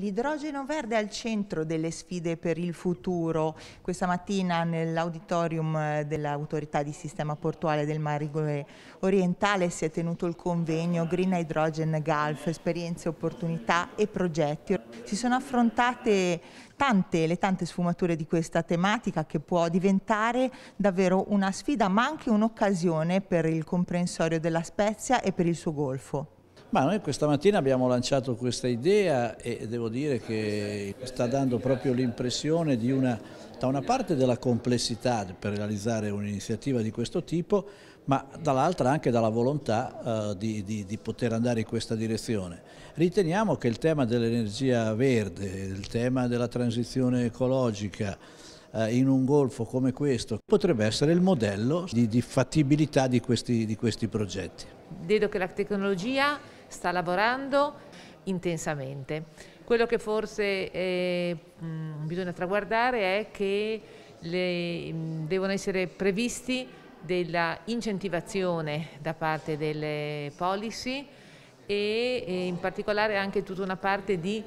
L'idrogeno verde è al centro delle sfide per il futuro. Questa mattina nell'auditorium eh, dell'autorità di sistema portuale del Marigole orientale si è tenuto il convegno Green Hydrogen Gulf, esperienze, opportunità e progetti. Si sono affrontate tante, le tante sfumature di questa tematica che può diventare davvero una sfida ma anche un'occasione per il comprensorio della Spezia e per il suo golfo. Ma noi questa mattina abbiamo lanciato questa idea e devo dire che sta dando proprio l'impressione di una, da una parte della complessità per realizzare un'iniziativa di questo tipo, ma dall'altra anche dalla volontà uh, di, di, di, poter andare in questa direzione. Riteniamo che il tema dell'energia verde, il tema della transizione ecologica, eh, in un golfo come questo potrebbe essere il modello di, di fattibilità di questi, di questi progetti. Vedo che la tecnologia sta lavorando intensamente. Quello che forse eh, mm, bisogna traguardare è che le, mm, devono essere previsti della incentivazione da parte delle policy e, e in particolare anche tutta una parte di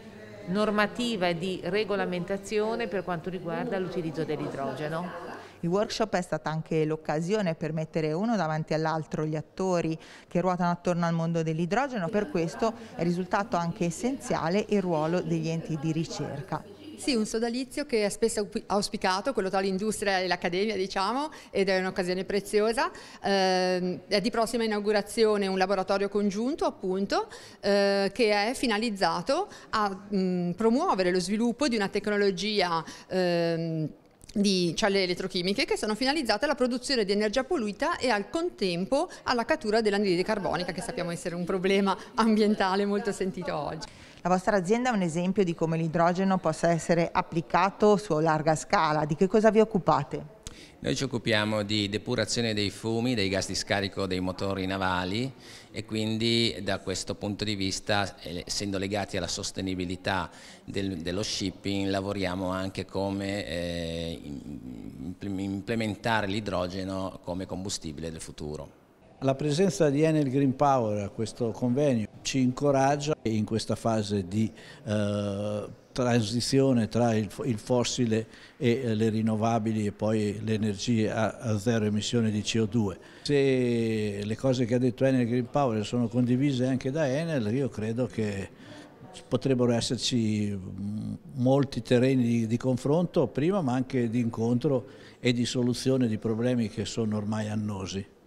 normativa e di regolamentazione per quanto riguarda l'utilizzo dell'idrogeno. Il workshop è stata anche l'occasione per mettere uno davanti all'altro gli attori che ruotano attorno al mondo dell'idrogeno, per questo è risultato anche essenziale il ruolo degli enti di ricerca. Sì, un sodalizio che è spesso auspicato, quello tra l'industria e l'accademia, diciamo, ed è un'occasione preziosa. Eh, è di prossima inaugurazione un laboratorio congiunto, appunto, eh, che è finalizzato a mh, promuovere lo sviluppo di una tecnologia. Ehm, di cialde elettrochimiche che sono finalizzate alla produzione di energia pulita e al contempo alla cattura dell'anidride carbonica che sappiamo essere un problema ambientale molto sentito oggi. La vostra azienda è un esempio di come l'idrogeno possa essere applicato su larga scala, di che cosa vi occupate? Noi ci occupiamo di depurazione dei fumi, dei gas di scarico dei motori navali e quindi da questo punto di vista, eh, essendo legati alla sostenibilità del, dello shipping, lavoriamo anche come eh, implementare l'idrogeno come combustibile del futuro. La presenza di Enel Green Power a questo convegno ci incoraggia in questa fase di eh, transizione tra il, il fossile e eh, le rinnovabili e poi le energie a, a, zero emissione di CO2. Se le cose che ha detto Enel Green Power sono condivise anche da Enel, io credo che potrebbero esserci molti terreni di, di, confronto prima ma anche di incontro e di soluzione di problemi che sono ormai annosi.